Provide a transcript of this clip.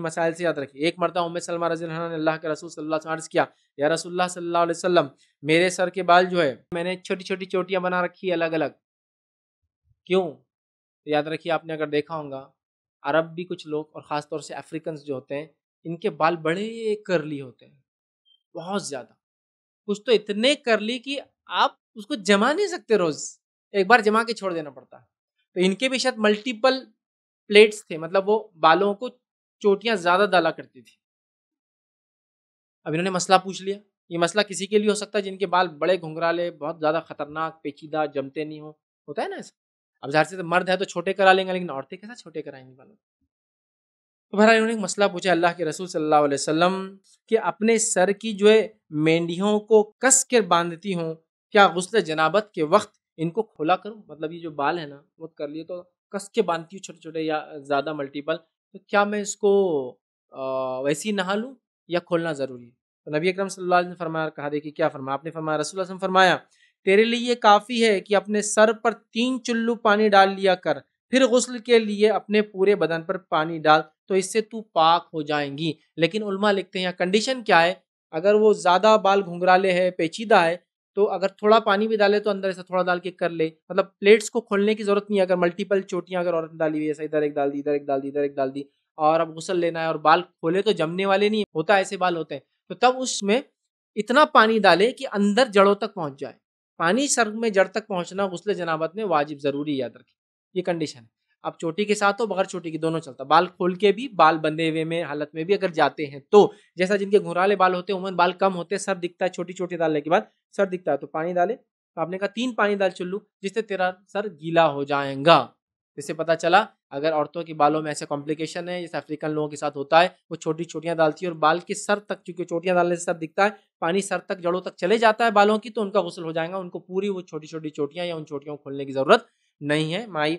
मसाइल से याद रखिए एक मरता उम्मीद सलमा रजी ने अल्लाह के रसूल सल्लल्लाहु अलैहि वसल्लम किया या रसूल सल्लल्लाहु अलैहि वसल्लम मेरे सर के बाल जो है मैंने छोटी छोटी चोटियाँ बना रखी है अलग अलग क्यों तो याद रखिए आपने अगर देखा होगा अरब भी कुछ लोग और ख़ास तौर से अफ्रीकन जो होते हैं इनके बाल बड़े करली होते हैं बहुत ज़्यादा कुछ तो इतने करली कि आप उसको जमा नहीं सकते रोज़ एक बार जमा के छोड़ देना पड़ता है तो इनके भी शायद मल्टीपल प्लेट्स थे मतलब वो बालों को चोटियां ज्यादा डाला करती थी अब इन्होंने मसला पूछ लिया ये मसला किसी के लिए हो सकता है जिनके बाल बड़े घुंघराले बहुत ज़्यादा खतरनाक पेचीदा जमते नहीं हो होता है ना ऐसा अब जहर से मर्द है तो छोटे करा लेंगे लेकिन औरतें कैसा छोटे कराएंगे बालों तो बहरहाल इन्होंने एक मसला पूछा अल्लाह के रसूल सल्लल्लाहु अलैहि वसल्लम कि अपने सर की जो है मेंढियों को कस कर बांधती हूँ क्या गुस्ल जनाबत के वक्त इनको खोला करूँ मतलब ये जो बाल है ना वो कर लिए तो कस के बांधती हूँ छोटे छोटे या ज़्यादा मल्टीपल तो क्या मैं इसको वैसे ही नहा लूँ या खोलना ज़रूरी तो नबी अक्रम सल्ला ने फरमा फरमाया कहा देखिए क्या फरमाया आपने फरमाया रसूल ने फरमाया तेरे लिए ये काफ़ी है कि अपने सर पर तीन चुल्लू पानी डाल लिया कर फिर गसल के लिए अपने पूरे बदन पर पानी डाल तो इससे तू पाक हो जाएंगी लेकिन उलमा लिखते हैं यहाँ कंडीशन क्या है अगर वो ज़्यादा बाल घुंघराले है पेचीदा है तो अगर थोड़ा पानी भी डाले तो अंदर ऐसा थोड़ा डाल के कर ले मतलब प्लेट्स को खोलने की जरूरत नहीं है अगर मल्टीपल चोटियाँ अगर औरत डाली हुई ऐसा इधर एक डाल दी इधर एक डाल दी इधर एक डाल दी और अब गुसल लेना है और बाल खोले तो जमने वाले नहीं होता ऐसे बाल होते हैं तो तब उसमें इतना पानी डाले कि अंदर जड़ों तक पहुंच जाए पानी सर में जड़ तक पहुंचना गुसल जनाबत में वाजिब ज़रूरी याद रखें ये कंडीशन है आप चोटी के साथ हो बगैर चोटी के दोनों चलता बाल खोल के भी बाल बंधे हुए में हालत में भी अगर जाते हैं तो जैसा जिनके घुराले बाल होते हैं उमन बाल कम होते हैं सर दिखता है छोटी छोटी डालने के बाद सर दिखता है तो पानी डाले तो आपने कहा तीन पानी डाल चुल्लू जिससे तेरा सर गीला हो जाएगा जिससे पता चला अगर औरतों के बालों में ऐसे कॉम्प्लिकेशन है जैसे अफ्रीकन लोगों के साथ होता है वो छोटी छोटियाँ डालती है और बाल के सर तक चूंकि चोटियाँ डालने से सर दिखता है पानी सर तक जड़ों तक चले जाता है बालों की तो उनका गुसल हो जाएगा उनको पूरी वो छोटी छोटी चोटियाँ या उन चोटियों को खोलने की ज़रूरत नहीं है माई